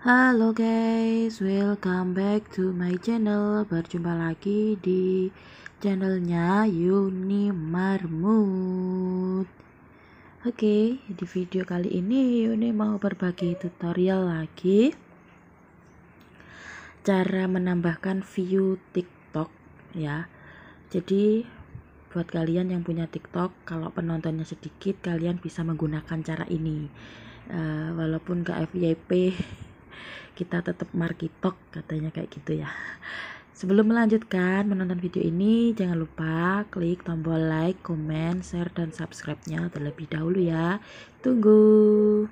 Halo guys, welcome back to my channel Berjumpa lagi di channelnya Yuni Marmut Oke, okay, di video kali ini Yuni mau berbagi tutorial lagi Cara menambahkan view tiktok ya Jadi buat kalian yang punya tiktok Kalau penontonnya sedikit, kalian bisa menggunakan cara ini uh, Walaupun ke FYP kita tetap markitok katanya kayak gitu ya Sebelum melanjutkan menonton video ini, jangan lupa klik tombol like, comment, share, dan subscribe-nya terlebih dahulu ya. Tunggu!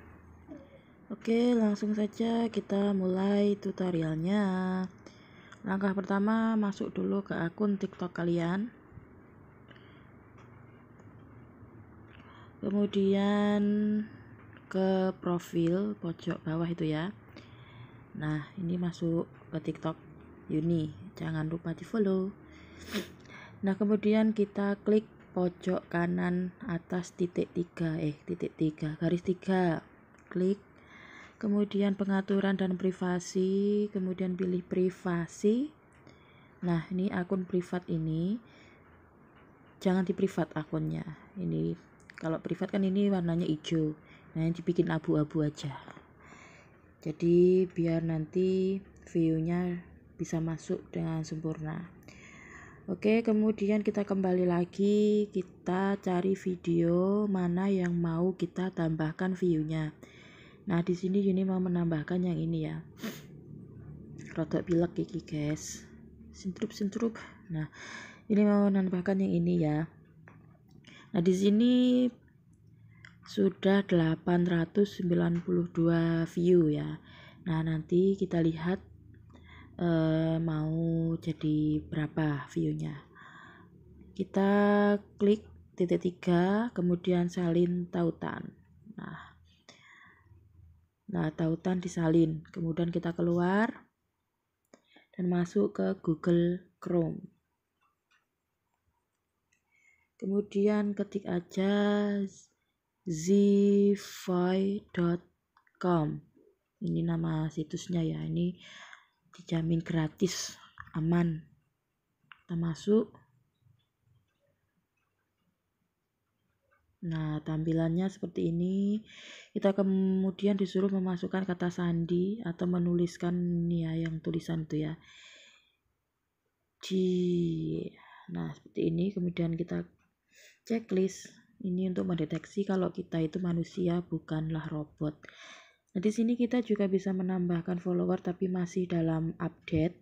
Oke, langsung saja kita mulai tutorialnya. Langkah pertama, masuk dulu ke akun TikTok kalian. Kemudian ke profil pojok bawah itu ya. Nah, ini masuk ke TikTok Yuni. Jangan lupa di follow. Nah, kemudian kita klik pojok kanan atas titik tiga eh titik tiga garis tiga klik kemudian pengaturan dan privasi kemudian pilih privasi nah ini akun privat ini jangan di privat akunnya ini kalau privat kan ini warnanya hijau nah yang dibikin abu-abu aja jadi biar nanti view-nya bisa masuk dengan sempurna Oke, kemudian kita kembali lagi, kita cari video mana yang mau kita tambahkan view-nya. Nah, di sini ini mau menambahkan yang ini ya. Rotok pilek kiki guys. Sentrup sentrup. Nah, ini mau menambahkan yang ini ya. Nah, di sini sudah 892 view ya nah nanti kita lihat eh, mau jadi berapa viewnya kita klik titik tiga kemudian salin tautan nah nah tautan disalin kemudian kita keluar dan masuk ke Google Chrome kemudian ketik aja zivy.com ini nama situsnya ya ini dijamin gratis aman kita masuk Nah, tampilannya seperti ini. Kita kemudian disuruh memasukkan kata sandi atau menuliskan nih ya yang tulisan itu ya. Di. Nah, seperti ini. Kemudian kita checklist ini untuk mendeteksi kalau kita itu manusia bukanlah robot. Nah, di sini kita juga bisa menambahkan follower tapi masih dalam update.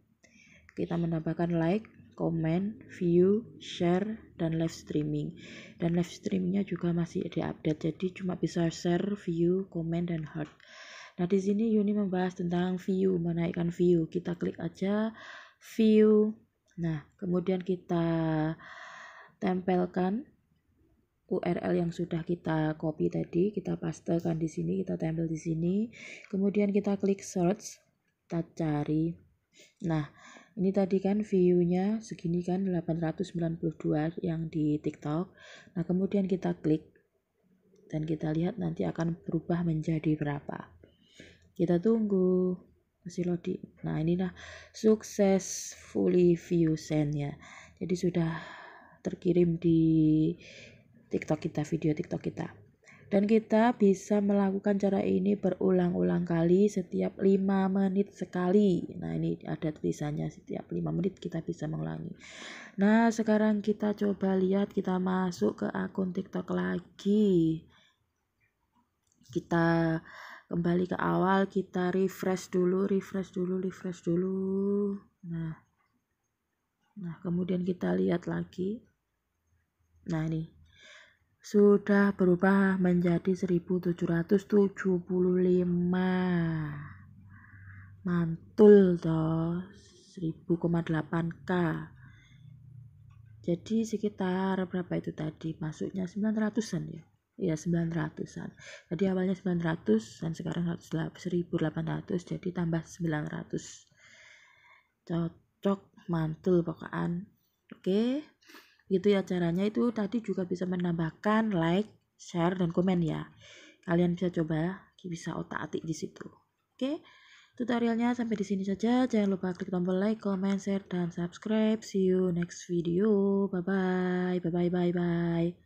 Kita menambahkan like, comment, view, share, dan live streaming. Dan live streamingnya juga masih di update jadi cuma bisa share, view, comment, dan heart. Nah, di sini Yuni membahas tentang view, menaikkan view. Kita klik aja view. Nah, kemudian kita tempelkan URL yang sudah kita copy tadi, kita pastekan di sini, kita tempel di sini. Kemudian kita klik search, kita cari. Nah, ini tadi kan view-nya segini kan 892 yang di TikTok. Nah, kemudian kita klik dan kita lihat nanti akan berubah menjadi berapa. Kita tunggu masih loading. Nah, inilah fully view send ya. Jadi sudah terkirim di TikTok kita, video TikTok kita. Dan kita bisa melakukan cara ini berulang-ulang kali setiap 5 menit sekali. Nah, ini ada tulisannya setiap 5 menit kita bisa mengulangi. Nah, sekarang kita coba lihat kita masuk ke akun TikTok lagi. Kita kembali ke awal, kita refresh dulu, refresh dulu, refresh dulu. Nah. Nah, kemudian kita lihat lagi. Nah, ini sudah berubah menjadi 1775 mantul toh 1000,8k jadi sekitar berapa itu tadi masuknya 900an ya ya 900an jadi awalnya 900 dan sekarang 1800 jadi tambah 900 cocok mantul pokokan oke okay gitu ya caranya itu tadi juga bisa menambahkan like share dan komen ya kalian bisa coba bisa otak atik di situ oke tutorialnya sampai di sini saja jangan lupa klik tombol like comment share dan subscribe see you next video bye bye bye bye bye bye